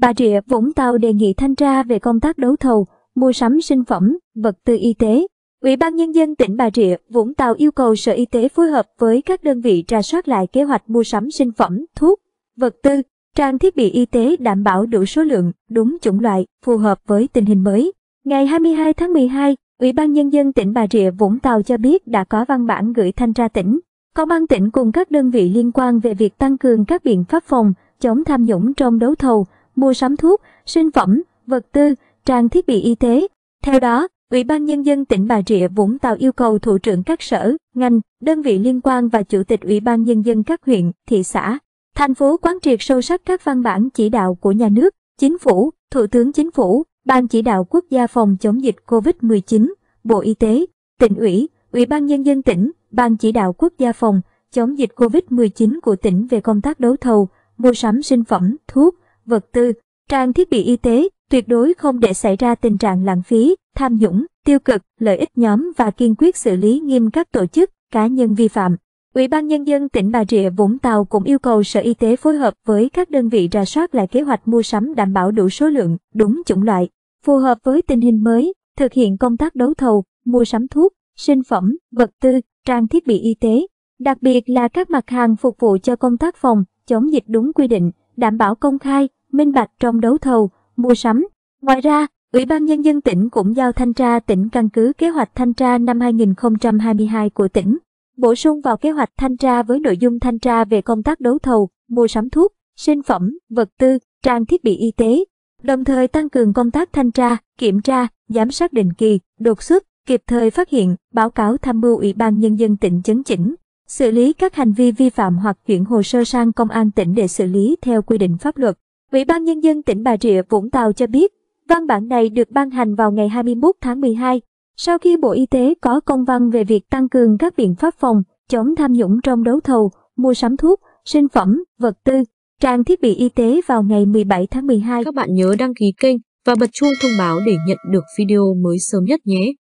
Bà Rịa Vũng Tàu đề nghị thanh tra về công tác đấu thầu, mua sắm sinh phẩm, vật tư y tế. Ủy ban Nhân dân tỉnh Bà Rịa, Vũng Tàu yêu cầu Sở Y tế phối hợp với các đơn vị trà soát lại kế hoạch mua sắm sinh phẩm, thuốc, vật tư, trang thiết bị y tế đảm bảo đủ số lượng, đúng chủng loại, phù hợp với tình hình mới. Ngày 22 tháng 12, Ủy ban Nhân dân tỉnh Bà Rịa Vũng Tàu cho biết đã có văn bản gửi thanh tra tỉnh, công an tỉnh cùng các đơn vị liên quan về việc tăng cường các biện pháp phòng, chống tham nhũng trong đấu thầu, mua sắm thuốc, sinh phẩm, vật tư, trang thiết bị y tế. Theo đó, Ủy ban Nhân dân tỉnh Bà Rịa Vũng Tàu yêu cầu thủ trưởng các sở, ngành, đơn vị liên quan và chủ tịch Ủy ban Nhân dân các huyện, thị xã, thành phố quán triệt sâu sắc các văn bản chỉ đạo của nhà nước, chính phủ, Thủ tướng Chính phủ, Ban chỉ đạo quốc gia phòng chống dịch COVID-19, Bộ Y tế, tỉnh ủy, Ủy ban Nhân dân tỉnh, Ban chỉ đạo quốc gia phòng chống dịch COVID-19 của tỉnh về công tác đấu thầu, mua sắm sinh phẩm, thuốc, vật tư, trang thiết bị y tế, tuyệt đối không để xảy ra tình trạng lãng phí, tham nhũng, tiêu cực, lợi ích nhóm và kiên quyết xử lý nghiêm các tổ chức, cá nhân vi phạm. Ủy ban Nhân dân tỉnh Bà Rịa Vũng Tàu cũng yêu cầu Sở Y tế phối hợp với các đơn vị rà soát lại kế hoạch mua sắm đảm bảo đủ số lượng, đúng chủng loại, phù hợp với tình hình mới, thực hiện công tác đấu thầu, mua sắm thuốc, sinh phẩm, vật tư, trang thiết bị y tế, đặc biệt là các mặt hàng phục vụ cho công tác phòng, chống dịch đúng quy định, đảm bảo công khai, minh bạch trong đấu thầu, mua sắm. Ngoài ra, Ủy ban Nhân dân tỉnh cũng giao thanh tra tỉnh căn cứ kế hoạch thanh tra năm 2022 của tỉnh, bổ sung vào kế hoạch thanh tra với nội dung thanh tra về công tác đấu thầu, mua sắm thuốc, sinh phẩm, vật tư, trang thiết bị y tế, đồng thời tăng cường công tác thanh tra, kiểm tra, giám sát định kỳ, đột xuất, kịp thời phát hiện, báo cáo tham mưu Ủy ban Nhân dân tỉnh chấn chỉnh, xử lý các hành vi vi phạm hoặc chuyển hồ sơ sang công an tỉnh để xử lý theo quy định pháp luật. Ủy ban Nhân dân tỉnh Bà Rịa Vũng Tàu cho biết, văn bản này được ban hành vào ngày 21 tháng 12, sau khi Bộ Y tế có công văn về việc tăng cường các biện pháp phòng, chống tham nhũng trong đấu thầu, mua sắm thuốc, sinh phẩm, vật tư, trang thiết bị y tế vào ngày 17 tháng 12. Các bạn nhớ đăng ký kênh và bật chuông thông báo để nhận được video mới sớm nhất nhé.